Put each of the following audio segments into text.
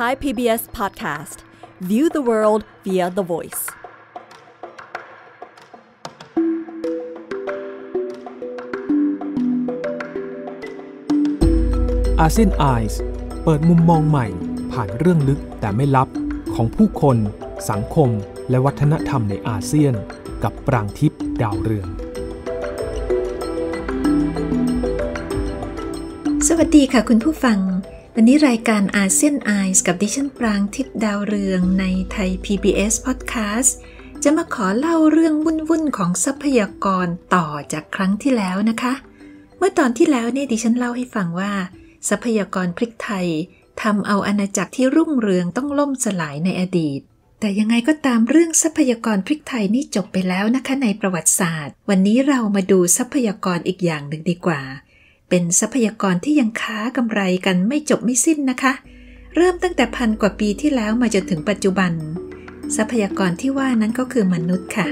Thai PBS Podcast View the world via the voice ASEAN Eyes เปิดมุมมองใหม่ ผ่านเรื่องลึกแต่ไม่ลับ ของผู้คน สังคม และวัฒนธรรมในอาเซียน กับปรางทิพย์ดาวเรือง สวัสดีค่ะคุณผู้ฟังวันนี้รายการอาเซียนไอส์กับดิฉันปรางทิพดาวเรืองในไทย PBS Podcast จะมาขอเล่าเรื่องวุ่นๆของทรัพยากรต่อจากครั้งที่แล้วนะคะ เมื่อตอนที่แล้วเนี่ยดิฉันเล่าให้ฟังว่าทรัพยากรพริกไทยทำเอาอาณาจักรที่รุ่งเรืองต้องล่มสลายในอดีต แต่ยังไงก็ตามเรื่องทรัพยากรพริกไทยนี่จบไปแล้วนะคะในประวัติศาสตร์ วันนี้เรามาดูทรัพยากรอีกอย่างหนึ่งดีกว่าเป็นทรัพยากรที่ยังค้ากำไรกันไม่จบไม่สิ้นนะคะ เริ่มตั้งแต่พันกว่าปีที่แล้วมาจนถึงปัจจุบัน ทรัพยากรที่ว่านั้นก็คือมนุษย์ค่ะ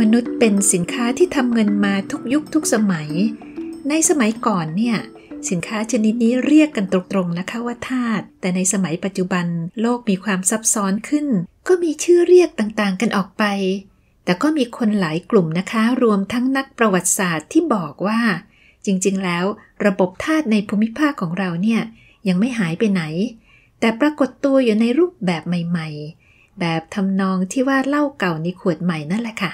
มนุษย์เป็นสินค้าที่ทำเงินมาทุกยุคทุกสมัย ในสมัยก่อนเนี่ยสินค้าชนิดนี้เรียกกันตรงๆนะคะว่าทาสแต่ในสมัยปัจจุบันโลกมีความซับซ้อนขึ้น ก็มีชื่อเรียกต่างๆกันออกไปแต่ก็มีคนหลายกลุ่มนะคะ รวมทั้งนักประวัติศาสตร์ที่บอกว่า จริงๆ แล้วระบบธาตุในภูมิภาคของเราเนี่ยยังไม่หายไปไหน แต่ปรากฏตัวอยู่ในรูปแบบใหม่ๆ แบบทำนองที่ว่าเล่าเก่าในขวดใหม่นั่นแหละค่ะ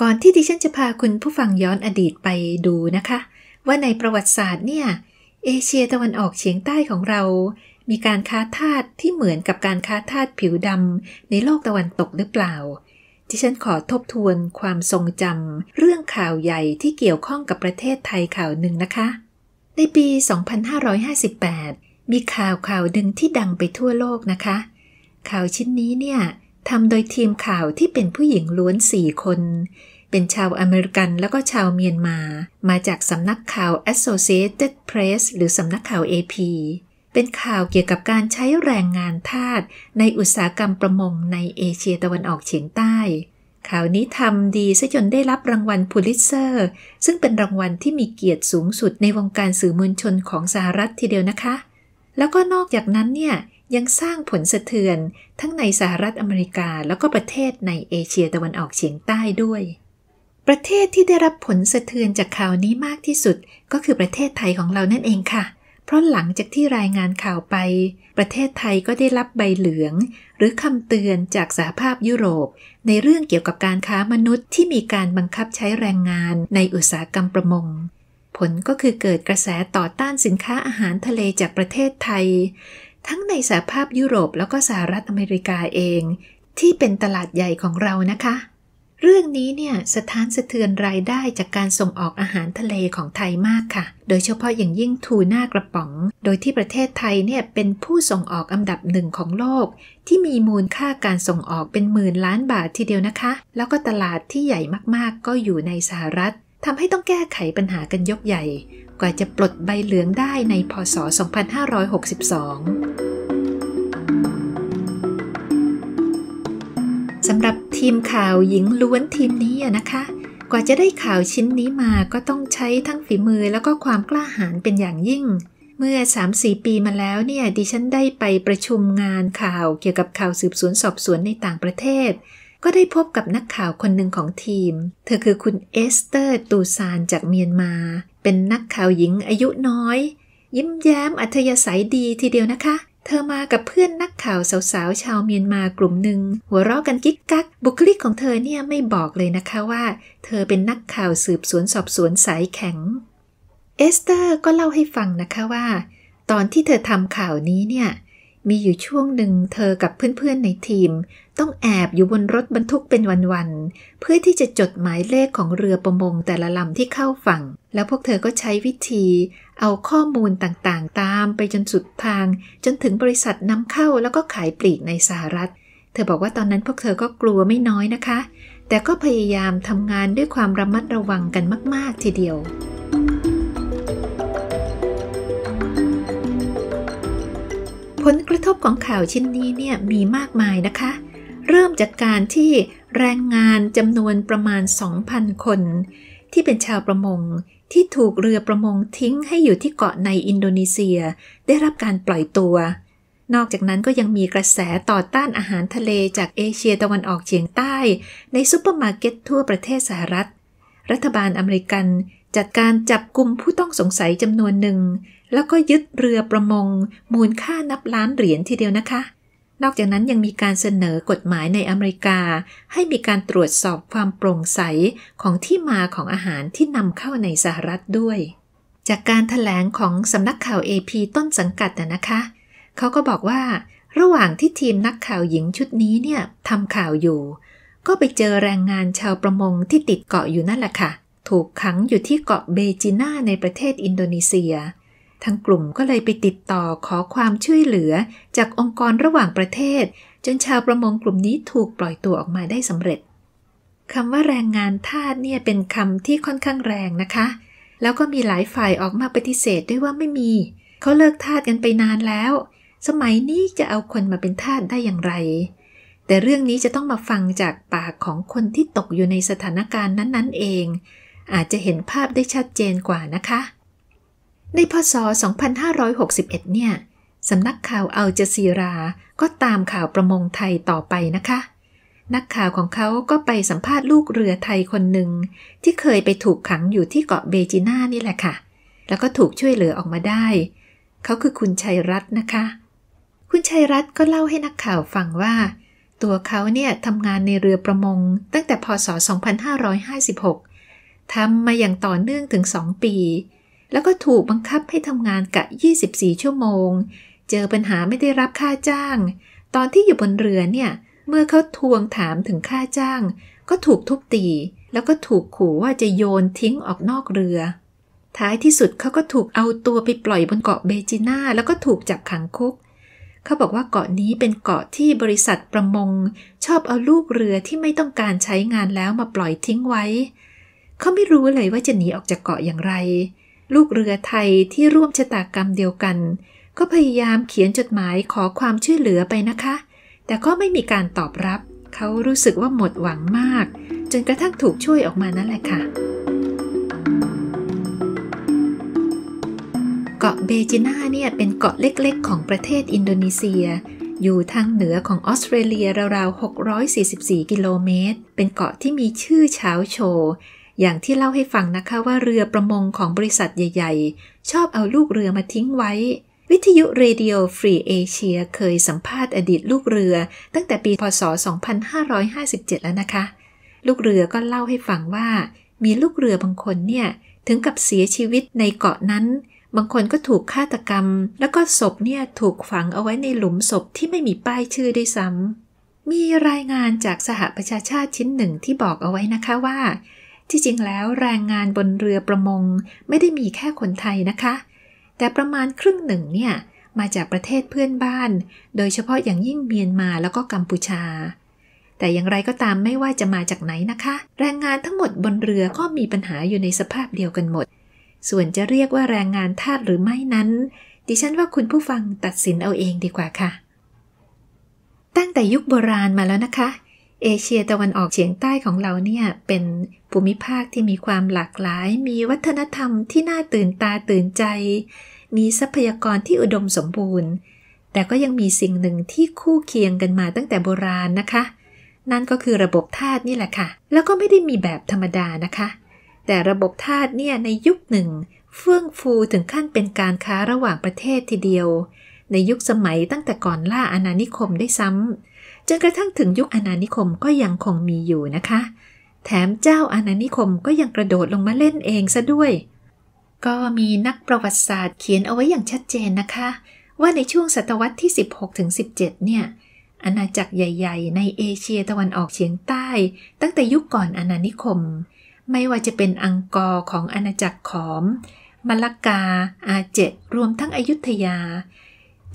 ก่อนที่ดิฉันจะพาคุณผู้ฟังย้อนอดีตไปดูนะคะ ว่าในประวัติศาสตร์เนี่ย เอเชียตะวันออกเฉียงใต้ของเรา มีการค้าทาสที่เหมือนกับการค้าทาสผิวดำในโลกตะวันตกหรือเปล่าที่ฉันขอทบทวนความทรงจำเรื่องข่าวใหญ่ที่เกี่ยวข้องกับประเทศไทยข่าวหนึ่งนะคะ ในปี 2558 มีข่าวข่าวหนึ่งที่ดังไปทั่วโลกนะคะ ข่าวชิ้นนี้เนี่ยทำโดยทีมข่าวที่เป็นผู้หญิงล้วนสี่คน เป็นชาวอเมริกันแล้วก็ชาวเมียนมา มาจากสำนักข่าว Associated Press หรือสำนักข่าว AP เป็นข่าวเกี่ยวกับการใช้แรงงานทาสในอุตสาหกรรมประมงในเอเชียตะวันออกเฉียงใต้ ข่าวนี้ทำดีซะจนได้รับรางวัลพูลิตเซอร์ ซึ่งเป็นรางวัลที่มีเกียรติสูงสุดในวงการสื่อมวลชนของสหรัฐทีเดียวนะคะ แล้วก็นอกจากนั้นเนี่ย ยังสร้างผลสะเทือนทั้งในสหรัฐอเมริกาแล้วก็ประเทศในเอเชียตะวันออกเฉียงใต้ด้วย ประเทศที่ได้รับผลสะเทือนจากข่าวนี้มากที่สุดก็คือประเทศไทยของเรานั่นเองค่ะเเพราะหลังจากที่รายงานข่าวไป ประเทศไทยก็ได้รับใบเหลือง หรือคำเตือนจากสหภาพยุโรป ในเรื่องเกี่ยวกับการค้ามนุษย์ที่มีการบังคับใช้แรงงานในอุตสาหกรรมประมง ผลก็คือเกิดกระแสต่อต้านสินค้าอาหารทะเลจากประเทศไทย ทั้งในสหภาพยุโรปแล้วก็สหรัฐอเมริกาเอง ที่เป็นตลาดใหญ่ของเรานะคะเรื่องนี้เนี่ยสถานสะเทือนรายได้จากการส่งออกอาหารทะเลของไทยมากค่ะ โดยเฉพาะอย่างยิ่งทูน่ากระป๋อง โดยที่ประเทศไทยเนี่ยเป็นผู้ส่งออกอันดับหนึ่งของโลก ที่มีมูลค่าการส่งออกเป็นหมื่นล้านบาททีเดียวนะคะ แล้วก็ตลาดที่ใหญ่มากๆก็อยู่ในสหรัฐทำให้ต้องแก้ไขปัญหากันยกใหญ่ กว่าจะปลดใบเหลืองได้ในพศ 2562สำหรับทีมข่าวหญิงล้วนทีมนี้นะคะ กว่าจะได้ข่าวชิ้นนี้มาก็ต้องใช้ทั้งฝีมือแล้วก็ความกล้าหาญเป็นอย่างยิ่ง เมื่อ 3-4 ปีมาแล้วเนี่ยดิฉันได้ไปประชุมงานข่าวเกี่ยวกับข่าวสืบสวนสอบสวนในต่างประเทศ ก็ได้พบกับนักข่าวคนหนึ่งของทีม เธอคือคุณเอสเตอร์ตูซานจากเมียนมา เป็นนักข่าวหญิงอายุน้อย ยิ้มแย้มอัธยาศัยดีทีเดียวนะคะเธอมากับเพื่อนนักข่าวสาวๆชาวเมียนมากลุ่มหนึ่งหัวเราะกันกิ๊กกัก บุคลิกของเธอเนี่ยไม่บอกเลยนะคะว่า เธอเป็นนักข่าวสืบสวนสอบสวนสายแข็ง เอสเตอร์ก็เล่าให้ฟังนะคะว่า ตอนที่เธอทำข่าวนี้เนี่ยมีอยู่ช่วงหนึ่งเธอกับเพื่อนๆ ในทีม ต้องแอบอยู่บนรถบรรทุกเป็นวันๆ เพื่อที่จะจดหมายเลขของเรือประมงแต่ละลำที่เข้าฝั่ง แล้วพวกเธอก็ใช้วิธี เอาข้อมูลต่างๆ ตามไปจนสุดทาง จนถึงบริษัทนำเข้าแล้วก็ขายปลีกในสหรัฐ เธอบอกว่าตอนนั้นพวกเธอก็กลัวไม่น้อยนะคะ แต่ก็พยายามทำงานด้วยความระมัดระวังกันมากๆ ทีเดียวผลกระทบของข่าวชิ้นนี้เนี่ยมีมากมายนะคะ เริ่มจากการที่แรงงานจำนวนประมาณ 2,000 คน ที่เป็นชาวประมงที่ถูกเรือประมงทิ้งให้อยู่ที่เกาะในอินโดนีเซีย ได้รับการปล่อยตัว นอกจากนั้นก็ยังมีกระแสต่อต้านอาหารทะเลจากเอเชียตะวันออกเฉียงใต้ในซูเปอร์มาร์เก็ตทั่วประเทศสหรัฐ รัฐบาลอเมริกัน จัดการจับกลุ่มผู้ต้องสงสัยจำนวนหนึ่งแล้วก็ยึดเรือประมงมูลค่านับล้านเหรียญทีเดียวนะคะ นอกจากนั้นยังมีการเสนอกฎหมายในอเมริกา ให้มีการตรวจสอบความโปร่งใสของที่มาของอาหารที่นำเข้าในสหรัฐด้วย จากการถแถลงของสำนักข่าว AP ต้นสังกัดนะคะ เขาก็บอกว่า ระหว่างที่ทีมนักข่าวหญิงชุดนี้เนี่ยทำข่าวอยู่ ก็ไปเจอแรงงานชาวประมงที่ติดเกาะอยู่นั่นแหละค่ะ ถูกขังอยู่ที่เกาะเบจิน่าในประเทศอินโดนีเซียทางกลุ่มก็เลยไปติดต่อขอความช่วยเหลือ จากองค์กรระหว่างประเทศ จนชาวประมงกลุ่มนี้ถูกปล่อยตัวออกมาได้สำเร็จ คำว่าแรงงานทาสเนี่ยเป็นคำที่ค่อนข้างแรงนะคะ แล้วก็มีหลายฝ่ายออกมาปฏิเสธด้วยว่าไม่มี เขาเลิกทาสกันไปนานแล้ว สมัยนี้จะเอาคนมาเป็นทาสได้อย่างไร แต่เรื่องนี้จะต้องมาฟังจากปากของคนที่ตกอยู่ในสถานการณ์นั้น ๆเอง อาจจะเห็นภาพได้ชัดเจนกว่านะคะในพศ2561 เนี่ย สำนักข่าวอัลจซีรา ก็ตามข่าวประมงไทยต่อไปนะคะ นักข่าวของเขาก็ไปสัมภาษณ์ลูกเรือไทยคนหนึ่ง ที่เคยไปถูกขังอยู่ที่เกาะเบจิน่านี่แหละค่ะ แล้วก็ถูกช่วยเหลือออกมาได้ เขาคือคุณชัยรัตน์นะคะ คุณชัยรัตน์ก็เล่าให้นักข่าวฟังว่า ตัวเขาเนี่ยทำงานในเรือประมงตั้งแต่พศ 2556ทำมาอย่างต่อเนื่องถึง2ปีแล้วก็ถูกบังคับให้ทำงานกะ24 ชั่วโมง เจอปัญหาไม่ได้รับค่าจ้าง ตอนที่อยู่บนเรือเนี่ย เมื่อเขาทวงถามถึงค่าจ้าง ก็ถูกทุบตี แล้วก็ถูกขู่ว่าจะโยนทิ้งออกนอกเรือ ท้ายที่สุดเขาก็ถูกเอาตัวไปปล่อยบนเกาะเบจิน่า แล้วก็ถูกจับขังคุก เขาบอกว่าเกาะนี้เป็นเกาะที่บริษัทประมง ชอบเอาลูกเรือที่ไม่ต้องการใช้งานแล้วมาปล่อยทิ้งไว้ เขาไม่รู้เลยว่าจะหนีออกจากเกาะอย่างไรลูกเรือไทยที่ร่วมชะตากรรมเดียวกัน ก็พยายามเขียนจดหมายขอความช่วยเหลือไปนะคะ แต่ก็ไม่มีการตอบรับ เขารู้สึกว่าหมดหวังมาก จนกระทั่งถูกช่วยออกมานั่นแหละค่ะ เกาะเบจิน่าเนี่ยเป็นเกาะเล็กๆ ของประเทศอินโดนีเซีย อยู่ทางเหนือของออสเตรเลียราวๆ 644 กิโลเมตร เป็นเกาะที่มีชื่อเฉาโชอย่างที่เล่าให้ฟังนะคะว่าเรือประมงของบริษัทใหญ่ ๆ ชอบเอาลูกเรือมาทิ้งไว้ วิทยุเรดิโอฟรีเอเชียเคยสัมภาษณ์อดีตลูกเรือ ตั้งแต่ปีพศ 2557 แล้วนะคะ ลูกเรือก็เล่าให้ฟังว่า มีลูกเรือบางคนเนี่ย ถึงกับเสียชีวิตในเกาะนั้น บางคนก็ถูกฆาตกรรม แล้วก็ศพเนี่ย ถูกฝังเอาไว้ในหลุมศพที่ไม่มีป้ายชื่อด้วยซ้ำมีรายงานจากสหประชาชาติชิ้นหนึ่งที่บอกเอาไว้นะคะว่าที่จริงแล้วแรงงานบนเรือประมง ไม่ได้มีแค่คนไทยนะคะ แต่ประมาณครึ่งหนึ่งเนี่ยมาจากประเทศเพื่อนบ้าน โดยเฉพาะอย่างยิ่งเมียนมาแล้วก็กัมพูชา แต่อย่างไรก็ตามไม่ว่าจะมาจากไหนนะคะ แรงงานทั้งหมดบนเรือก็มีปัญหาอยู่ในสภาพเดียวกันหมด ส่วนจะเรียกว่าแรงงานทาสหรือไม่นั้น ดิฉันว่าคุณผู้ฟังตัดสินเอาเองดีกว่าค่ะ ตั้งแต่ยุคโบราณมาแล้วนะคะเอเชียตะวันออกเฉียงใต้ของเราเนี่ยเป็นภูมิภาคที่มีความหลากหลาย มีวัฒนธรรมที่น่าตื่นตาตื่นใจ มีทรัพยากรที่อุดมสมบูรณ์ แต่ก็ยังมีสิ่งหนึ่งที่คู่เคียงกันมาตั้งแต่โบราณนะคะ นั่นก็คือระบบธาตุนี่แหละค่ะ แล้วก็ไม่ได้มีแบบธรรมดานะคะ แต่ระบบธาตุเนี่ยในยุคหนึ่งเฟื่องฟูถึงขั้นเป็นการค้าระหว่างประเทศทีเดียว ในยุคสมัยตั้งแต่ก่อนล่าอาณานิคมได้ซ้ำจนกระทั่งถึงยุคอาณานิคมก็ยังคงมีอยู่นะคะ แถมเจ้าอาณานิคมก็ยังกระโดดลงมาเล่นเองซะด้วย ก็มีนักประวัติศาสตร์เขียนเอาไว้อย่างชัดเจนนะคะ ว่าในช่วงศตวรรษที่ 16ถึง17 เนี่ยอาณาจักรใหญ่ ๆ ในเอเชียตะวันออกเฉียงใต้ ตั้งแต่ยุคก่อนอาณานิคม ไม่ว่าจะเป็นอังกอร์ของอาณาจักรขอมมัลกาอาเจรวมทั้งอยุธยา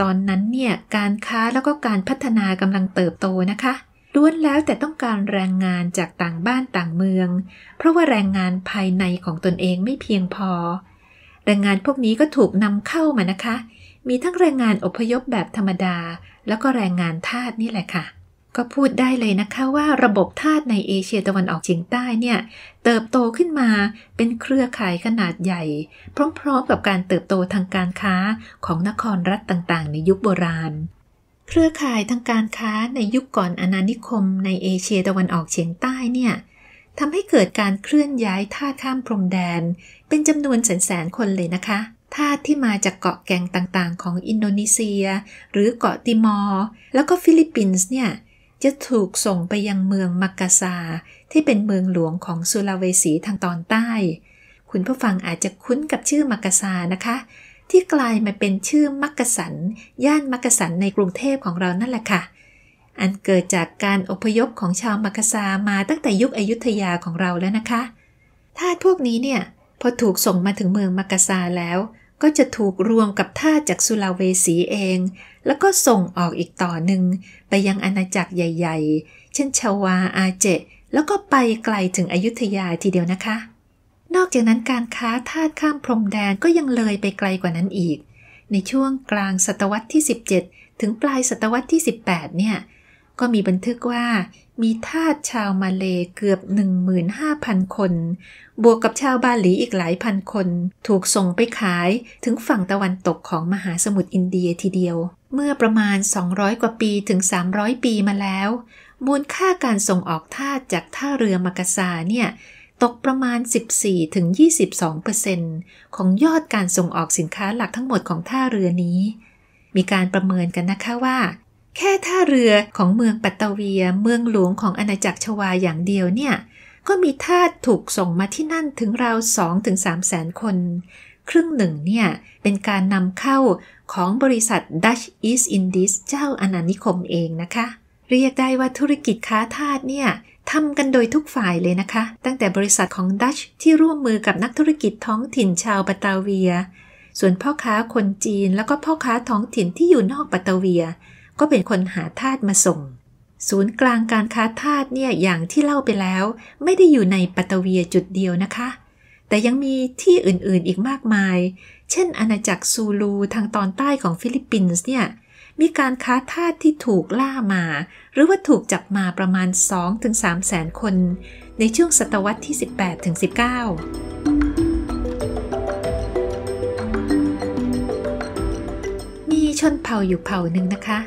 ตอนนั้นเนี่ยการค้าแล้วก็การพัฒนากำลังเติบโตนะคะล้วนแล้วแต่ต้องการแรงงานจากต่างบ้านต่างเมือง เพราะว่าแรงงานภายในของตนเองไม่เพียงพอ แรงงานพวกนี้ก็ถูกนำเข้ามานะคะ มีทั้งแรงงานอพยพแบบธรรมดา แล้วก็แรงงานทาสนี่แหละค่ะก็พูดได้เลยนะคะว่าระบบทาสในเอเชียตะวันออกเฉียงใต้เนี่ยเติบโตขึ้นมาเป็นเครือข่ายขนาดใหญ่ พร้อมๆ กับการเติบโตทางการค้าของนครรัฐต่างๆ ในยุคโบราณ เครือข่ายทางการค้าในยุคก่อนอาณานิคมในเอเชียตะวันออกเฉียงใต้เนี่ยทำให้เกิดการเคลื่อนย้ายทาสข้ามพรมแดน เป็นจำนวนแสนๆคนเลยนะคะทาสที่มาจากเกาะแก่งต่างๆ ของอินโดนีเซีย หรือเกาะติมอร์แล้วก็ฟิลิปปินส์เนี่ยจะถูกส่งไปยังเมืองมักกะซาที่เป็นเมืองหลวงของสุลาเวสีทางตอนใต้ คุณผู้ฟังอาจจะคุ้นกับชื่อมักกะซานะคะ ที่กลายมาเป็นชื่อมักกะสันย่านมักกะสันในกรุงเทพของเรานั่นแหละค่ะ อันเกิดจากการอพยพของชาวมักกะซามาตั้งแต่ยุคอยุธยาของเราแล้วนะคะทาสพวกนี้เนี่ยพอถูกส่งมาถึงเมืองมักกะซาแล้วก็จะถูกรวมกับท่าจากสุลาเวสีเอง แล้วก็ส่งออกอีกต่อหนึ่ง ไปยังอาณาจักรใหญ่ๆ เช่นชาวาอาเจ แล้วก็ไปไกลถึงอยุธยาทีเดียวนะคะ นอกจากนั้นการค้าทาสข้ามพรมแดนก็ยังเลยไปไกลกว่านั้นอีก ในช่วงกลางศตวรรษที่ 17 ถึงปลายศตวรรษที่ 18 เนี่ย ก็มีบันทึกว่ามีทาสชาวมาเลเกือบ 15,000 คน บวกกับชาวบาหลีอีกหลายพันคน ถูกส่งไปขายถึงฝั่งตะวันตกของมหาสมุทรอินเดียทีเดียว เมื่อประมาณ 200 กว่าปีถึง 300 ปีมาแล้ว มูลค่าการส่งออกทาสจากท่าเรือมักกะซาเนี่ย ตกประมาณ 14-22%ของยอดการส่งออกสินค้าหลักทั้งหมดของท่าเรือนี้ มีการประเมินกันนะคะว่าแค่ท่าเรือของเมืองปัตตเวีย เมืองหลวงของอาณาจักรชวาอย่างเดียวเนี่ย ก็มีทาสถูกส่งมาที่นั่นถึงราวสองถึงสามแสนคน ครึ่งหนึ่งเนี่ย เป็นการนำเข้าของบริษัท Dutch East Indies เจ้าอาณานิคมเองนะคะ เรียกได้ว่าธุรกิจค้าทาสเนี่ยทำกันโดยทุกฝ่ายเลยนะคะ ตั้งแต่บริษัทของดัชที่ร่วมมือกับนักธุรกิจท้องถิ่นชาวปัตตาเวีย ส่วนพ่อค้าคนจีน แล้วก็พ่อค้าท้องถิ่นที่อยู่นอกปตตาเวียก็เป็นคนหาทาสมาส่ง ศูนย์กลางการค้าทาสเนี่ย อย่างที่เล่าไปแล้ว ไม่ได้อยู่ในปัตเวียจุดเดียวนะคะ แต่ยังมีที่อื่น ๆอีกมากมาย เช่น อาณาจักรซูลูทางตอนใต้ของฟิลิปปินส์เนี่ย มีการค้าทาสที่ถูกล่ามา หรือว่าถูกจับมาประมาณ 2-3แสนคน ในช่วงศตวรรษที่ 18-19 มีชนเผ่าอยู่เผ่าหนึ่งนะคะ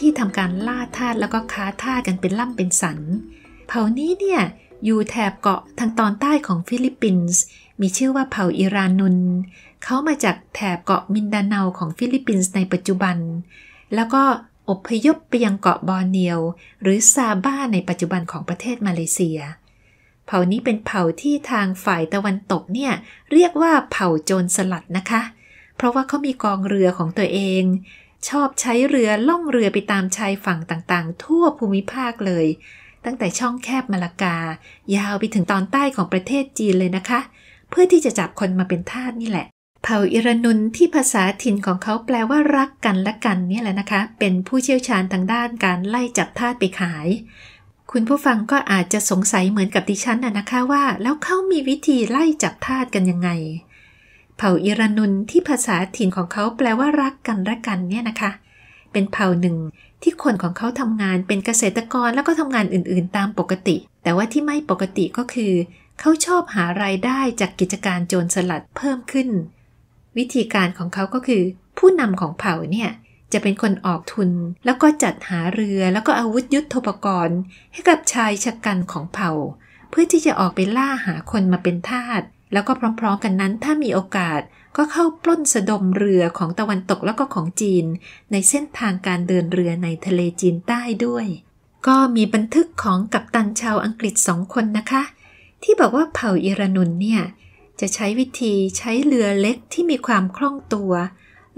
ที่ทำการล่าทาสแล้วก็ค้าทาสกันเป็นล่ำเป็นสัน เผ่านี้เนี่ยอยู่แถบเกาะทางตอนใต้ของฟิลิปปินส์มีชื่อว่าเผ่าอิรานุน เขามาจากแถบเกาะมินดาเนาของฟิลิปปินส์ในปัจจุบัน แล้วก็อพยพไปยังเกาะบอร์เนียว หรือซาบ้าในปัจจุบันของประเทศมาเลเซีย เผ่านี้เป็นเผ่าที่ทางฝ่ายตะวันตกเนี่ยเรียกว่าเผ่าโจรสลัดนะคะ เพราะว่าเขามีกองเรือของตัวเองชอบใช้เรือล่องเรือไปตามชายฝั่งต่างๆ ทั่วภูมิภาคเลย ตั้งแต่ช่องแคบมาลากา ยาวไปถึงตอนใต้ของประเทศจีนเลยนะคะ เพื่อที่จะจับคนมาเป็นทาสนี่แหละ เผ่าอิรนุนที่ภาษาถิ่นของเขาแปลว่ารักกันและกันนี่แหละนะคะ เป็นผู้เชี่ยวชาญทางด้านการไล่จับทาสไปขาย คุณผู้ฟังก็อาจจะสงสัยเหมือนกับดิฉันนะนะคะว่า แล้วเขามีวิธีไล่จับทาสกันยังไงเผ่าอิรานุนที่ภาษาถิ่นของเขาแปลว่ารักกันและกันเนี่ยนะคะ เป็นเผ่าหนึ่งที่คนของเขาทำงานเป็นเกษตรกรแล้วก็ทำงานอื่นๆตามปกติ แต่ว่าที่ไม่ปกติก็คือ เขาชอบหารายได้จากกิจการโจรสลัดเพิ่มขึ้น วิธีการของเขาก็คือ ผู้นำของเผ่าเนี่ยจะเป็นคนออกทุน แล้วก็จัดหาเรือแล้วก็อาวุธยุทโธปกรณ์ ให้กับชายชะกันของเผ่า เพื่อที่จะออกไปล่าหาคนมาเป็นทาสแล้วก็พร้อมๆกันนั้น ถ้ามีโอกาสก็เข้าปล้นสะดมเรือของตะวันตกแล้วก็ของจีน ในเส้นทางการเดินเรือในทะเลจีนใต้ด้วย ก็มีบันทึกของกัปตันชาวอังกฤษสองคนนะคะ ที่บอกว่าเผ่าอิรนุนเนี่ย จะใช้วิธีใช้เรือเล็กที่มีความคล่องตัว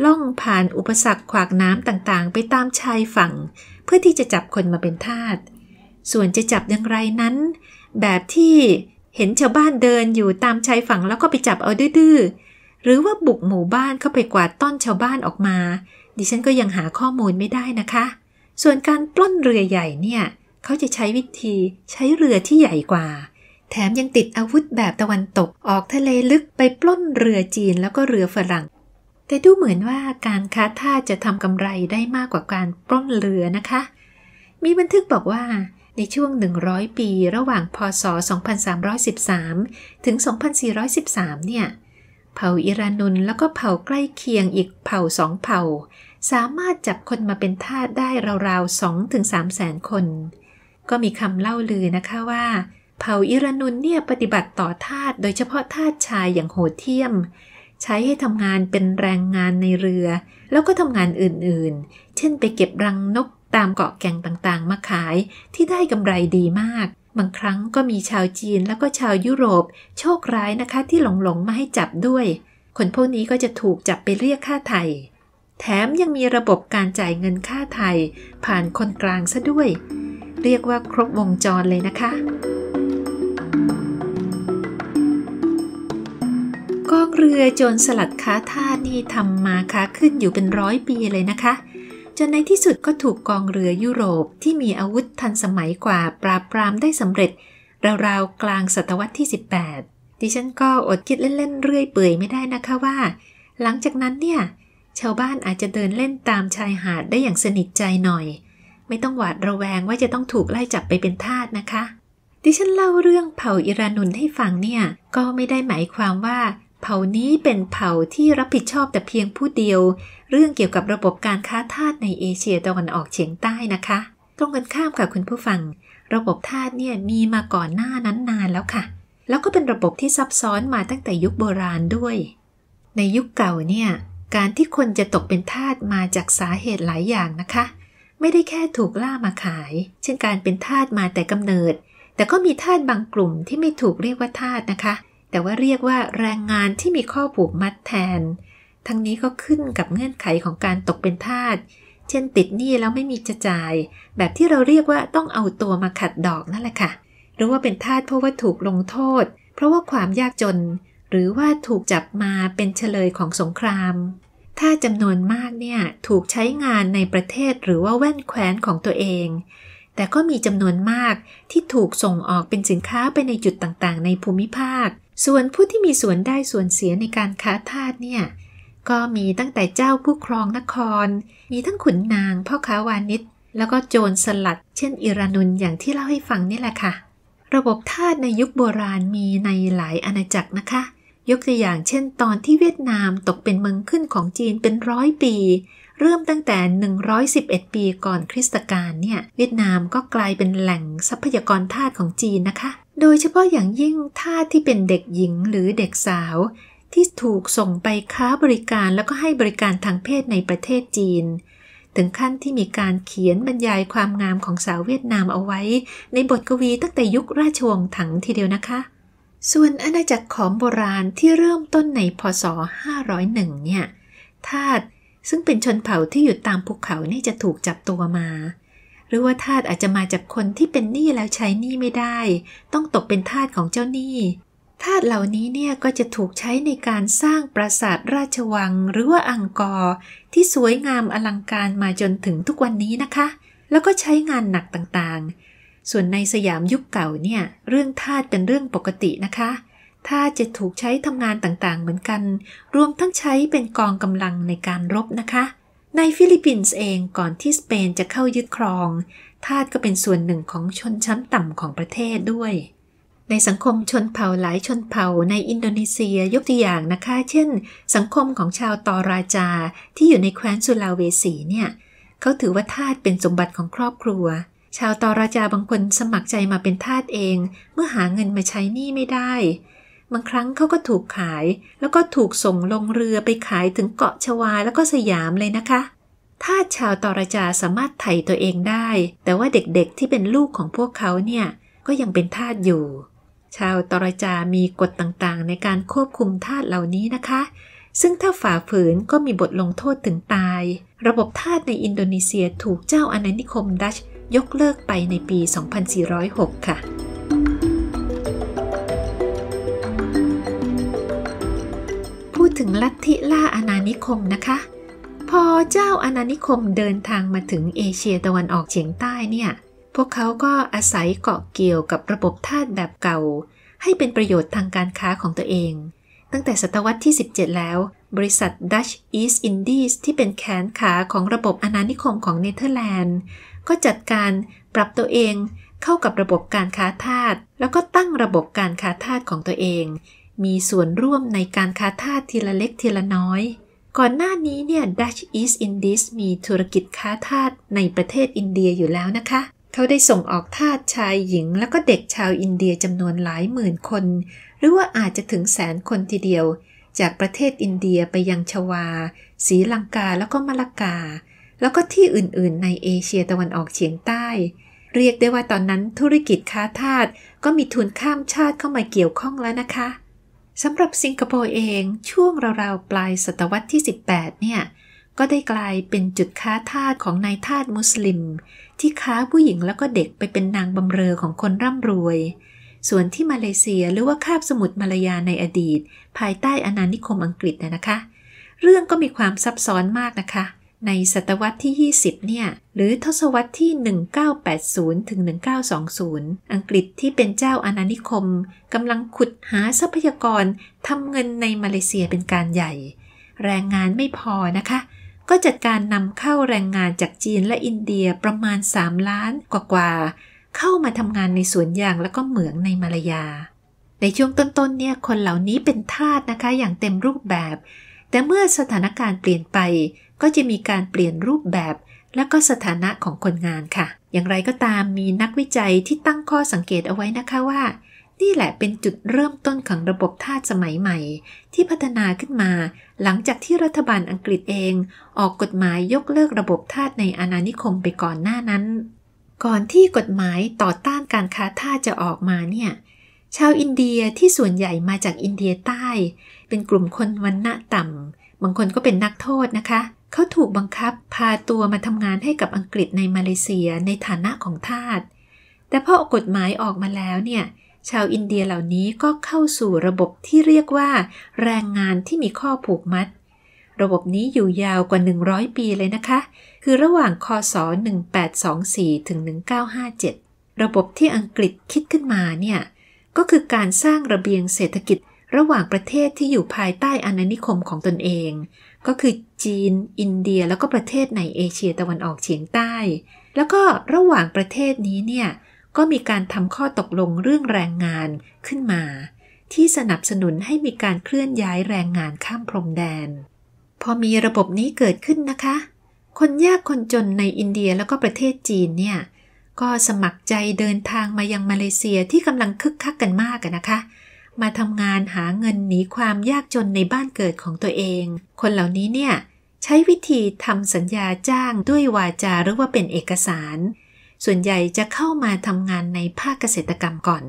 ล่องผ่านอุปสรรคขวากน้ำต่างๆ ไปตามชายฝั่ง เพื่อที่จะจับคนมาเป็นทาสส่วนจะจับอย่างไรนั้น แบบที่เห็นชาวบ้านเดินอยู่ตามชายฝั่งแล้วก็ไปจับเอาดื้อหรือว่าบุกหมู่บ้านเข้าไปกวาดต้อนชาวบ้านออกมา ดิฉันก็ยังหาข้อมูลไม่ได้นะคะ ส่วนการปล้นเรือใหญ่เนี่ย เขาจะใช้วิธีใช้เรือที่ใหญ่กว่า แถมยังติดอาวุธแบบตะวันตก ออกทะเลลึกไปปล้นเรือจีนแล้วก็เรือฝรั่ง แต่ดูเหมือนว่าการค้าท่าจะทำกำไรได้มากกว่าการปล้นเรือนะคะ มีบันทึกบอกว่าในช่วง 100 ปีระหว่าง พศ 2313 ถึง 2413 เนี่ย เผ่าอิรานุนแล้วก็เผ่าใกล้เคียงอีกเผ่าสองเผ่า สามารถจับคนมาเป็นทาสได้ราวๆ 2-3ถึงแสนคน ก็มีคำเล่าลือนะคะว่า เผ่าอิรานุนเนี่ยปฏิบัติต่อทาสโดยเฉพาะทาสชายอย่างโหดเที่ยม ใช้ให้ทำงานเป็นแรงงานในเรือ แล้วก็ทำงานอื่นๆ เช่นไปเก็บรังนกตามเกาะแก่งต่างๆมาขายที่ได้กำไรดีมาก บางครั้งก็มีชาวจีนแล้วก็ชาวยุโรป โชคร้ายนะคะที่หลงหลงมาให้จับด้วย คนพวกนี้ก็จะถูกจับไปเรียกค่าไถ่แถมยังมีระบบการจ่ายเงินค่าไทย ผ่านคนกลางซะด้วย เรียกว่าครบวงจรเลยนะคะกองเรือโจรสลัดค้าท่านี่ทำมาค้าขึ้นอยู่เป็นร้อยปีเลยนะคะจนในที่สุดก็ถูกกองเรือยุโรปที่มีอาวุธทันสมัยกว่า ปราบปรามได้สำเร็จ ราวๆ กลางศตวรรษที่ 18 ดิฉันก็อดคิดเล่นๆ เรื่อยเปื่อยไม่ได้นะคะว่า หลังจากนั้นเนี่ย ชาวบ้านอาจจะเดินเล่นตามชายหาดได้อย่างสนิทใจหน่อย ไม่ต้องหวาดระแวงว่าจะต้องถูกไล่จับไปเป็นทาสนะคะ ดิฉันเล่าเรื่องเผ่าอิรานุนให้ฟังเนี่ยก็ไม่ได้หมายความว่า เผ่านี้เป็นเผ่าที่รับผิดชอบแต่เพียงผู้เดียวเรื่องเกี่ยวกับระบบการค้าทาสในเอเชียตะวันออกเฉียงใต้นะคะ ตรงกันข้ามกับคุณผู้ฟัง ระบบทาสเนี่ยมีมาก่อนหน้านั้นนานแล้วค่ะ แล้วก็เป็นระบบที่ซับซ้อนมาตั้งแต่ยุคโบราณด้วย ในยุคเก่าเนี่ย การที่คนจะตกเป็นทาสมาจากสาเหตุหลายอย่างนะคะ ไม่ได้แค่ถูกล่ามาขาย เช่นการเป็นทาสมาแต่กำเนิด แต่ก็มีทาสบางกลุ่มที่ไม่ถูกเรียกว่าทาสนะคะ แต่ว่าเรียกว่าแรงงานที่มีข้อผูกมัดแทนทั้งนี้ก็ขึ้นกับเงื่อนไขของการตกเป็นทาส เช่นติดหนี้แล้วไม่มีจะจ่าย แบบที่เราเรียกว่าต้องเอาตัวมาขัดดอกนั่นแหละค่ะ หรือว่าเป็นทาสเพราะว่าถูกลงโทษ เพราะว่าความยากจน หรือว่าถูกจับมาเป็นเฉลยของสงคราม ถ้าจำนวนมากเนี่ยถูกใช้งานในประเทศหรือว่าแว่นแคว้นของตัวเอง แต่ก็มีจำนวนมากที่ถูกส่งออกเป็นสินค้าไปในจุดต่างๆ ในภูมิภาค ส่วนผู้ที่มีส่วนได้ส่วนเสียในการค้าทาสเนี่ยก็มีตั้งแต่เจ้าผู้ครองนคร มีทั้งขุนนางพ่อค้าวานิช แล้วก็โจรสลัด เช่นอิรานุนอย่างที่เล่าให้ฟังนี่แหละค่ะ ระบบทาสในยุคโบราณมีในหลายอาณาจักรนะคะ ยกตัวอย่างเช่นตอนที่เวียดนามตกเป็นเมืองขึ้นของจีนเป็นร้อยปี เริ่มตั้งแต่ 111 ปีก่อนคริสตกาลเนี่ย เวียดนามก็กลายเป็นแหล่งทรัพยากรทาสของจีนนะคะ โดยเฉพาะอย่างยิ่งทาสที่เป็นเด็กหญิงหรือเด็กสาวที่ถูกส่งไปค้าบริการแล้วก็ให้บริการทางเพศในประเทศจีน ถึงขั้นที่มีการเขียนบรรยายความงามของสาวเวียดนามเอาไว้ ในบทกวีตั้งแต่ยุคราชวงศ์ถังทีเดียวนะคะ ส่วนอาณาจักรของโบราณที่เริ่มต้นในพศ 501 เนี่ย ทาสซึ่งเป็นชนเผ่าที่อยู่ตามภูเขานี่จะถูกจับตัวมา หรือว่าทาสอาจจะมาจากคนที่เป็นหนี้แล้วใช้หนี้ไม่ได้ ต้องตกเป็นทาสของเจ้าหนี้ธาตุเหล่านี้เนี่ยก็จะถูกใช้ในการสร้างปราสาทราชวัง หรือว่าอังกอร์ที่สวยงามอลังการมาจนถึงทุกวันนี้นะคะ แล้วก็ใช้งานหนักต่างๆ ส่วนในสยามยุคเก่าเนี่ยเรื่องธาตุเป็นเรื่องปกตินะคะธาตุจะถูกใช้ทำงานต่างๆเหมือนกัน รวมทั้งใช้เป็นกองกำลังในการรบนะคะ ในฟิลิปปินส์เองก่อนที่สเปนจะเข้ายึดครองธาตุก็เป็นส่วนหนึ่งของชนชั้นต่ำของประเทศด้วยในสังคมชนเผ่าหลายชนเผ่าในอินโดนีเซียยกตัวอย่างนะคะ เช่น สังคมของชาวตอราจาที่อยู่ในแคว้นสุลาเวสีเนี่ยเขาถือว่าทาสเป็นสมบัติของครอบครัว ชาวตอราจาบางคนสมัครใจมาเป็นทาสเอง เมื่อหาเงินมาใช้หนี้ไม่ได้ บางครั้งเขาก็ถูกขาย แล้วก็ถูกส่งลงเรือไปขายถึงเกาะชวาแล้วก็สยามเลยนะคะ้าชาวตอราจาสามารถไถ่ตัวเองได้ แต่ว่าเด็กๆที่เป็นลูกของพวกเขาเนี่ยก็ยังเป็นทาสอยู่ชาวตรอยจามีกฎต่างๆ ในการควบคุมทาสเหล่านี้นะคะ ซึ่งถ้าฝ่าฝืนก็มีบทลงโทษถึงตาย ระบบทาสในอินโดนีเซียถูกเจ้าอาณานิคมดัชยกเลิกไปในปี 2406 ค่ะ พูดถึงลัทธิล่าอาณานิคมนะคะ พอเจ้าอาณานิคมเดินทางมาถึงเอเชียตะวันออกเฉียงใต้เนี่ยพวกเขาก็อาศัยเกาะเกี่ยวกับระบบทาสแบบเก่า ให้เป็นประโยชน์ทางการค้าของตัวเอง ตั้งแต่ศตวรรษที่ 17 แล้ว บริษัท Dutch East Indies ที่เป็นแขนขาของระบบอาณานิคมของเนเธอร์แลนด์ก็จัดการปรับตัวเอง เข้ากับระบบการค้าทาสแล้วก็ตั้งระบบการค้าทาสของตัวเอง มีส่วนร่วมในการค้าทาสทีละเล็กทีละน้อย ก่อนหน้านี้เนี่ย Dutch East Indies มีธุรกิจค้าทาสในประเทศอินเดียอยู่แล้วนะคะเขาได้ส่งออกทาสชายหญิงแล้วก็เด็กชาวอินเดียจำนวนหลายหมื่นคน หรือว่าอาจจะถึงแสนคนทีเดียว จากประเทศอินเดียไปยังชวาศรีลังกาแล้วก็มาลากา แล้วก็ที่อื่นๆในเอเชียตะวันออกเฉียงใต้ เรียกได้ว่าตอนนั้นธุรกิจค้าทาสก็มีทุนข้ามชาติเข้ามาเกี่ยวข้องแล้วนะคะสำหรับสิงคโปร์เองช่วงราวๆปลายศตวรรษที่ 18 เนี่ยก็ได้กลายเป็นจุดค้าทาสของนายทาสมุสลิม ที่ค้าผู้หญิงแล้วก็เด็กไปเป็นนางบำเรอของคนร่ำรวย ส่วนที่มาเลเซียหรือว่าคาบสมุทรมาลายาในอดีต ภายใต้อาณานิคมอังกฤษนะคะ เรื่องก็มีความซับซ้อนมากนะคะ ในศตวรรษที่ 20 เนี่ย หรือทศวรรษที่ 1980ถึง1920 อังกฤษที่เป็นเจ้าอาณานิคมกำลังขุดหาทรัพยากรทำเงินในมาเลเซียเป็นการใหญ่ แรงงานไม่พอนะคะก็จัดการนำเข้าแรงงานจากจีนและอินเดียประมาณ 3 ล้านกว่าาเข้ามาทำงานในสวนยางและก็เหมืองในมาลายา ในช่วงต้นๆเนี่ยคนเหล่านี้เป็นทาสนะคะ อย่างเต็มรูปแบบ แต่เมื่อสถานการณ์เปลี่ยนไป ก็จะมีการเปลี่ยนรูปแบบ และก็สถานะของคนงานค่ะ อย่างไรก็ตามมีนักวิจัยที่ตั้งข้อสังเกตเอาไว้นะคะว่านี่แหละเป็นจุดเริ่มต้นของระบบทาสสมัยใหม่ ที่พัฒนาขึ้นมา หลังจากที่รัฐบาลอังกฤษเอง ออกกฎหมายยกเลิกระบบทาสในอาณานิคมไปก่อนหน้านั้น ก่อนที่กฎหมายต่อต้านการค้าทาสจะออกมาเนี่ยชาวอินเดียที่ส่วนใหญ่มาจากอินเดียใต้ เป็นกลุ่มคนวันณะต่ำ บางคนก็เป็นนักโทษนะคะ เขาถูกบังคับพาตัวมาทำงานให้กับอังกฤษในมาเลเซีย ในฐานะของทาสแต่พอกฎหมายออกมาแล้วเนี่ยชาวอินเดียเหล่านี้ก็เข้าสู่ระบบที่เรียกว่า แรงงานที่มีข้อผูกมัด ระบบนี้อยู่ยาวกว่า 100 ปีเลยนะคะ คือระหว่าง คศ 1824ถึง1957 ระบบที่อังกฤษคิดขึ้นมาเนี่ย ก็คือการสร้างระเบียงเศรษฐกิจ ระหว่างประเทศที่อยู่ภายใต้อาณานิคมของตนเอง ก็คือจีน อินเดีย แล้วก็ประเทศในเอเชียตะวันออกเฉียงใต้ แล้วก็ระหว่างประเทศนี้เนี่ยก็มีการทำข้อตกลงเรื่องแรงงานขึ้นมา ที่สนับสนุนให้มีการเคลื่อนย้ายแรงงานข้ามพรมแดน พอมีระบบนี้เกิดขึ้นนะคะ คนยากคนจนในอินเดียแล้วก็ประเทศจีนเนี่ยก็สมัครใจเดินทางมายังมาเลเซียที่กำลังคึกคักกันมากนะคะ มาทำงานหาเงินหนีความยากจนในบ้านเกิดของตัวเอง คนเหล่านี้เนี่ยใช้วิธีทำสัญญาจ้างด้วยวาจา หรือว่าเป็นเอกสารส่วนใหญ่จะเข้ามาทำงานในภาคเกษตรกรรมก่อน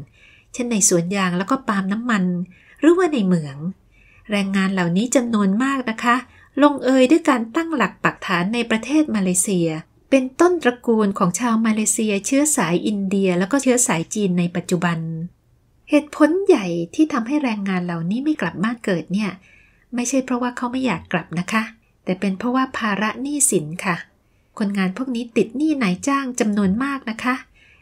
เช่นในสวนยางแล้วก็ปาล์มน้ำมัน หรือว่าในเหมือง แรงงานเหล่านี้จำนวนมากนะคะ ลงเอยด้วยการตั้งหลักปักฐานในประเทศมาเลเซีย เป็นต้นตระกูลของชาวมาเลเซียเชื้อสายอินเดีย แล้วก็เชื้อสายจีนในปัจจุบัน เหตุผลใหญ่ที่ทำให้แรงงานเหล่านี้ไม่กลับบ้านเกิดเนี่ย ไม่ใช่เพราะว่าเขาไม่อยากกลับนะคะ แต่เป็นเพราะว่าภาระหนี้สินค่ะเคนงานพวกนี้ติดหนี้นายจ้างจำนวนมากนะคะ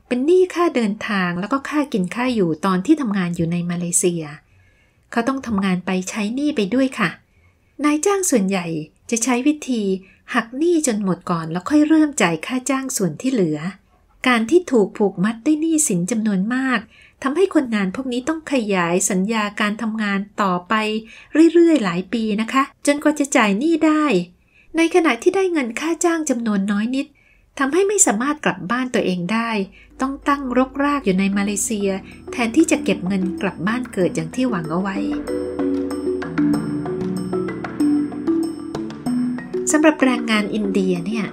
เป็นหนี้ค่าเดินทางแล้วก็ค่ากินค่าอยู่ตอนที่ทำงานอยู่ในมาเลเซีย เขาต้องทำงานไปใช้หนี้ไปด้วยค่ะ นายจ้างส่วนใหญ่จะใช้วิธีหักหนี้จนหมดก่อนแล้วค่อยเริ่มจ่ายค่าจ้างส่วนที่เหลือ การที่ถูกผูกมัดด้วยหนี้สินจำนวนมาก ทำให้คนงานพวกนี้ต้องขยายสัญญาการทำงานต่อไปเรื่อยๆหลายปีนะคะ จนกว่าจะจ่ายหนี้ได้ในขณะที่ได้เงินค่าจ้างจำนวนน้อยนิดทำให้ไม่สามารถกลับบ้านตัวเองได้ ต้องตั้งรกรากอยู่ในมาเลเซีย แทนที่จะเก็บเงินกลับบ้านเกิดอย่างที่หวังเอาไว้สำหรับแรงงานอินเดียเนี่ย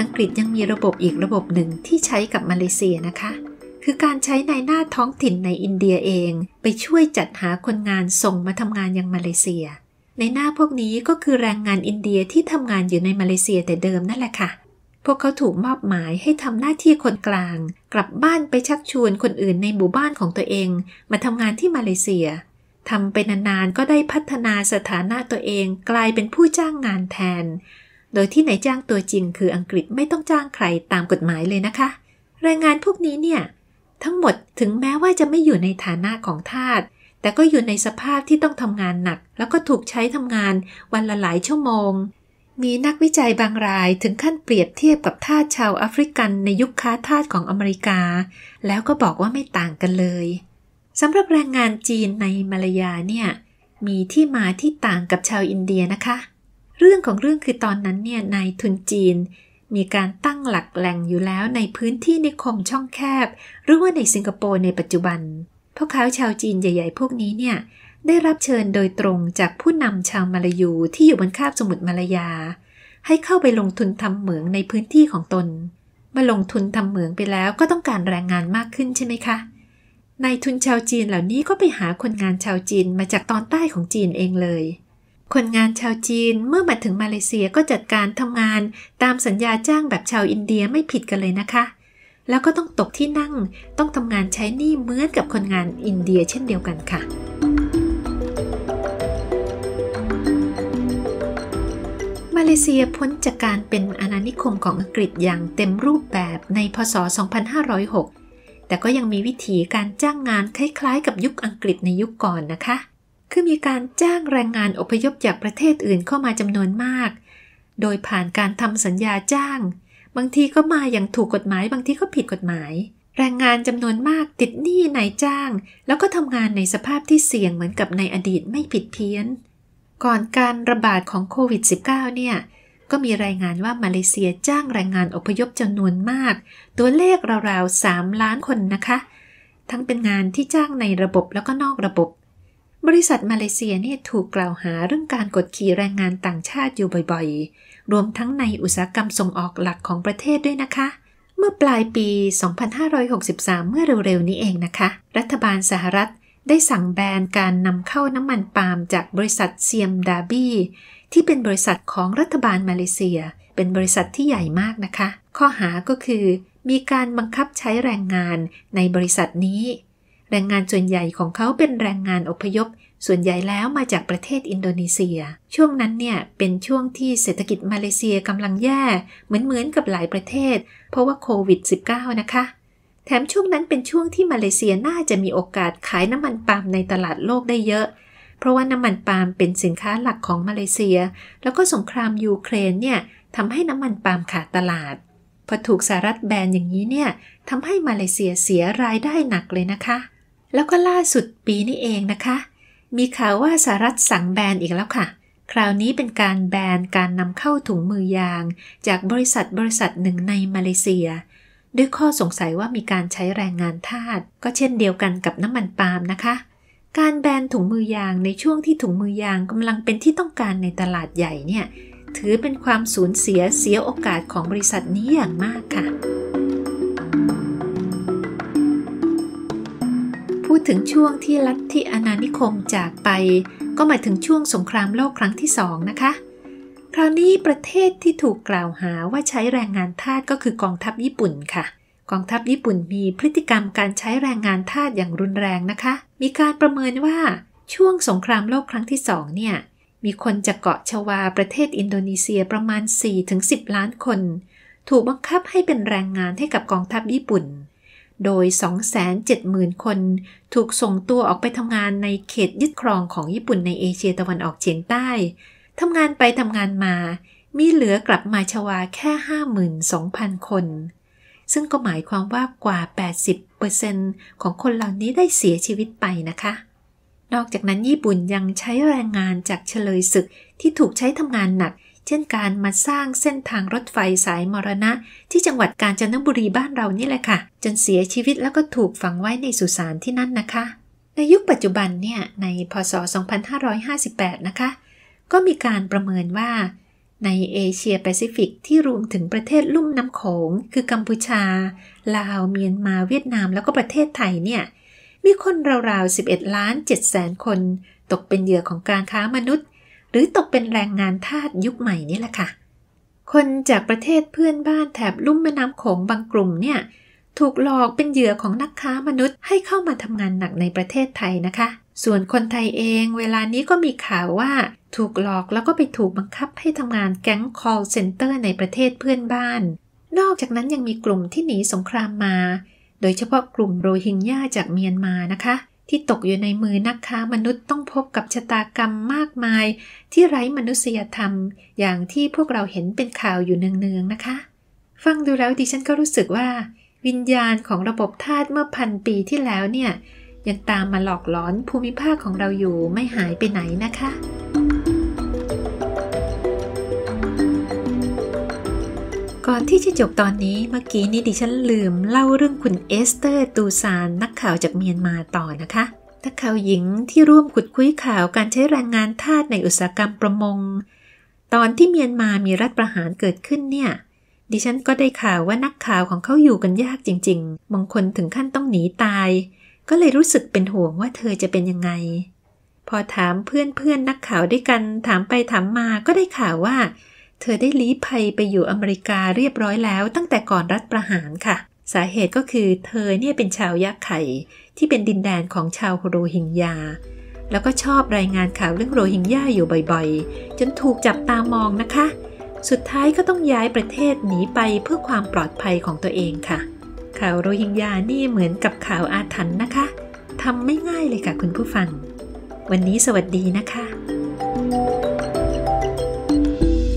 อังกฤษยังมีระบบอีกระบบหนึ่งที่ใช้กับมาเลเซียนะคะ คือการใช้ในหน้าท้องถิ่นในอินเดียเองไปช่วยจัดหาคนงานส่งมาทำงานยังมาเลเซียในหน้าพวกนี้ก็คือแรงงานอินเดียที่ทำงานอยู่ในมาเลเซียแต่เดิมนั่นแหละค่ะ พวกเขาถูกมอบหมายให้ทำหน้าที่คนกลาง กลับบ้านไปชักชวนคนอื่นในหมู่บ้านของตัวเอง มาทำงานที่มาเลเซียทำไปนานๆก็ได้พัฒนาสถานะตัวเอง กลายเป็นผู้จ้างงานแทน โดยที่นายจ้างตัวจริงคืออังกฤษไม่ต้องจ้างใครตามกฎหมายเลยนะคะ แรงงานพวกนี้เนี่ยทั้งหมดถึงแม้ว่าจะไม่อยู่ในฐานะของทาสแต่ก็อยู่ในสภาพที่ต้องทำงานหนัก แล้วก็ถูกใช้ทำงานวันละหลายชั่วโมง มีนักวิจัยบางรายถึงขั้นเปรียบเทียบกับทาสชาวแอฟริกัน ในยุคค้าทาสของอเมริกา แล้วก็บอกว่าไม่ต่างกันเลยสำหรับแรงงานจีนในมาลายาเนี่ยมีที่มาที่ต่างกับชาวอินเดียนะคะ เรื่องของเรื่องคือตอนนั้นเนี่ยนายทุนจีน มีการตั้งหลักแหล่งอยู่แล้วในพื้นที่ในคมช่องแคบ หรือว่าในสิงคโปร์ในปัจจุบันพวกเขาชาวจีนใหญ่ๆพวกนี้เนี่ยได้รับเชิญโดยตรงจากผู้นำชาวมาลายูที่อยู่บนคาบสมุทรมาลายา ให้เข้าไปลงทุนทำเหมืองในพื้นที่ของตน มาลงทุนทำเหมืองไปแล้วก็ต้องการแรงงานมากขึ้นใช่ไหมคะนายทุนชาวจีนเหล่านี้ก็ไปหาคนงานชาวจีนมาจากตอนใต้ของจีนเองเลย คนงานชาวจีนเมื่อมาถึงมาเลเซียก็จัดการทำงานตามสัญญาจ้างแบบชาวอินเดียไม่ผิดกันเลยนะคะเแล้วก็ต้องตกที่นั่ง ต้องทำงานใช้หนี้เหมือนกับคนงานอินเดียเช่นเดียวกันค่ะ มาเลเซียพ้นจากการเป็นอาณานิคมของอังกฤษอย่างเต็มรูปแบบในพศ 2506 แต่ก็ยังมีวิธีการจ้างงานคล้ายๆกับยุคอังกฤษในยุคก่อนนะคะ คือมีการจ้างแรงงานอพยพจากประเทศอื่นเข้ามาจำนวนมาก โดยผ่านการทำสัญญาจ้างบางทีก็มาอย่างถูกกฎหมายบางทีก็ผิดกฎหมาย แรงงานจำนวนมากติดหนี้นายจ้าง แล้วก็ทำงานในสภาพที่เสี่ยงเหมือนกับในอดีตไม่ผิดเพี้ยนก่อนการระบาดของโควิด -19 เนี่ยก็มีรายงานว่ามาเลเซียจ้างแรงงานอพยพจำนวนมาก ตัวเลขราวๆ3ล้านคนนะคะ ทั้งเป็นงานที่จ้างในระบบแล้วก็นอกระบบ บริษัทมาเลเซียเนี่ยถูกกล่าวหาเรื่องการกดขี่แรงงานต่างชาติอยู่บ่อย ๆรวมทั้งในอุตสาหกรรมส่งออกหลักของประเทศด้วยนะคะ เมื่อปลายปี 2563 เมื่อเร็วๆนี้เองนะคะ รัฐบาลสหรัฐ ได้สั่งแบนการนำเข้าน้ำมันปาล์มจากบริษัทเซียมดาบีที่เป็นบริษัทของรัฐบาลมาเลเซีย เป็นบริษัทที่ใหญ่มากนะคะ ข้อหาก็คือ มีการบังคับใช้แรงงานในบริษัทนี้ แรงงานส่วนใหญ่ของเขาเป็นแรงงานอพยพส่วนใหญ่แล้วมาจากประเทศอินโดนีเซีย ช่วงนั้นเนี่ยเป็นช่วงที่เศรษฐกิจมาเลเซียกำลังแย่ เหมือนเหมือนกับหลายประเทศ เพราะว่าโควิด -19 นะคะ แถมช่วงนั้นเป็นช่วงที่มาเลเซียน่าจะมีโอกาสขายน้ำมันปาล์มในตลาดโลกได้เยอะ เพราะว่าน้ำมันปาล์มเป็นสินค้าหลักของมาเลเซีย แล้วก็สงครามยูเครนเนี่ยทำให้น้ำมันปาล์มขาดตลาด พอถูกสหรัฐแบนอย่างนี้เนี่ยทำให้มาเลเซียเสียรายได้หนักเลยนะคะ แล้วก็ล่าสุดปีนี้เองนะคะมีข่าวว่าสหรัฐสั่งแบนอีกแล้วค่ะ คราวนี้เป็นการแบนการนำเข้าถุงมือยาง จากบริษัทบริษัทหนึ่งในมาเลเซีย ด้วยข้อสงสัยว่ามีการใช้แรงงานทาสก็เช่นเดียวกันกับน้ำมันปาล์มนะคะ การแบน ถุงมือยางในช่วงที่ถุงมือยางกำลังเป็นที่ต้องการในตลาดใหญ่เนี่ยถือเป็นความสูญเสียเสียโอกาสของบริษัทนี้อย่างมากค่ะพูดถึงช่วงที่ลัทธิอนานิคมจากไป ก็หมายถึงช่วงสงครามโลกครั้งที่สองนะคะคราวนี้ประเทศที่ถูกกล่าวหาว่าใช้แรงงานทาสก็คือกองทัพญี่ปุ่นค่ะ กองทัพญี่ปุ่นมีพฤติกรรมการใช้แรงงานทาสอย่างรุนแรงนะคะ มีการประเมินว่าช่วงสงครามโลกครั้งที่สองเนี่ยมีคนจากเกาะชวาประเทศอินโดนีเซียประมาณ4-10 ล้านคน ถูกบังคับให้เป็นแรงงานให้กับกองทัพญี่ปุ่นโดย 270,000 คน ถูกส่งตัวออกไปทำงานในเขตยึดครองของญี่ปุ่นในเอเชียตะวันออกเฉียงใต้ ทำงานไปทำงานมา มีเหลือกลับมาชวาแค่ 52,000 คน ซึ่งก็หมายความว่ากว่า 80%ของคนเหล่านี้ได้เสียชีวิตไปนะคะ นอกจากนั้นญี่ปุ่นยังใช้แรงงานจากเฉลยศึกที่ถูกใช้ทำงานหนักเช่นการมาสร้างเส้นทางรถไฟสายมรณะ ที่จังหวัดกาญจนบุรีบ้านเรานี่แหละค่ะ จนเสียชีวิตแล้วก็ถูกฝังไว้ในสุสานที่นั่นนะคะ ในยุคปัจจุบันเนี่ย ในพศ 2558 นะคะ ก็มีการประเมินว่าในเอเชียแปซิฟิกที่รวมถึงประเทศลุ่มน้ำโขงคือกัมพูชา ลาวเมียนมาเวียดนามแล้วก็ประเทศไทยเนี่ยมีคนราวๆ 11 ล้าน7แสนคน ตกเป็นเหยื่อของการค้ามนุษย์หรือตกเป็นแรงงานทาสยุคใหม่นี่แหละค่ะ คนจากประเทศเพื่อนบ้าน แถบลุ่มแม่น้ำโขงบางกลุ่มเนี่ยถูกหลอกเป็นเหยื่อของนักค้ามนุษย์ให้เข้ามาทำงานหนักในประเทศไทยนะคะ ส่วนคนไทยเองเวลานี้ก็มีข่าวว่าถูกหลอกแล้วก็ไปถูกบังคับให้ทำงานแก๊ง call center ในประเทศเพื่อนบ้าน นอกจากนั้นยังมีกลุ่มที่หนีสงครามมา โดยเฉพาะกลุ่มโรฮิงญาจากเมียนมานะคะที่ตกอยู่ในมือนักค้ามนุษย์ต้องพบกับชะตากรรมมากมาย ที่ไร้มนุษยธรรมอย่างที่พวกเราเห็นเป็นข่าวอยู่เนืองๆนะคะ ฟังดูแล้วดิฉันก็รู้สึกว่า วิญญาณของระบบธาตุเมื่อพันปีที่แล้วเนี่ยยังตามมาหลอกหลอนภูมิภาคของเราอยู่ไม่หายไปไหนนะคะก่อนที่จะจบตอนนี้เมื่อกี้นี้ดิฉันลืมเล่าเรื่องคุณ เอสเตอร์ตูซานนักข่าวจากเมียนมาต่อนะคะนักข่าวหญิงที่ร่วมขุดคุยข่าวการใช้แรงงานทาสในอุตสาหกรรมประมงตอนที่เมียนมามีรัฐประหารเกิดขึ้นเนี่ยดิฉันก็ได้ข่าวว่านักข่าวของเขาอยู่กันยากจริงๆบางคนถึงขั้นต้องหนีตาย ก็เลยรู้สึกเป็นห่วงว่าเธอจะเป็นยังไง พอถามเพื่อนๆนนักข่าวด้วยกันถามไปถามมาก็ได้ข่าวว่าเธอได้ลี้ภัยไปอยู่อเมริกาเรียบร้อยแล้วตั้งแต่ก่อนรัฐประหารค่ะ สาเหตุก็คือเธอเนี่ยเป็นชาวยะไข่ ที่เป็นดินแดนของชาวโรฮิงญาแล้วก็ชอบรายงานข่าวเรื่องโรฮิงญาอยู่บ่อยๆจนถูกจับตามองนะคะ สุดท้ายก็ต้องย้ายประเทศหนีไปเพื่อความปลอดภัยของตัวเองค่ะข่าวโรฮิงญานี่เหมือนกับข่าวอาถรรพ์นะคะทำไม่ง่ายเลยค่ะคุณผู้ฟังวันนี้สวัสดีนะคะ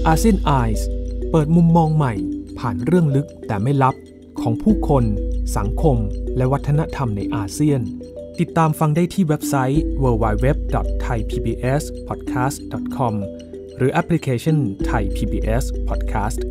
อาเซียนไอส์เปิดมุมมองใหม่ผ่านเรื่องลึกแต่ไม่ลับของผู้คน สังคม และวัฒนธรรมในอาเซียน ติดตามฟังได้ที่เว็บไซต์ www.thaipbspodcast.com หรือแอปพลิเคชัน Thai PBS Podcast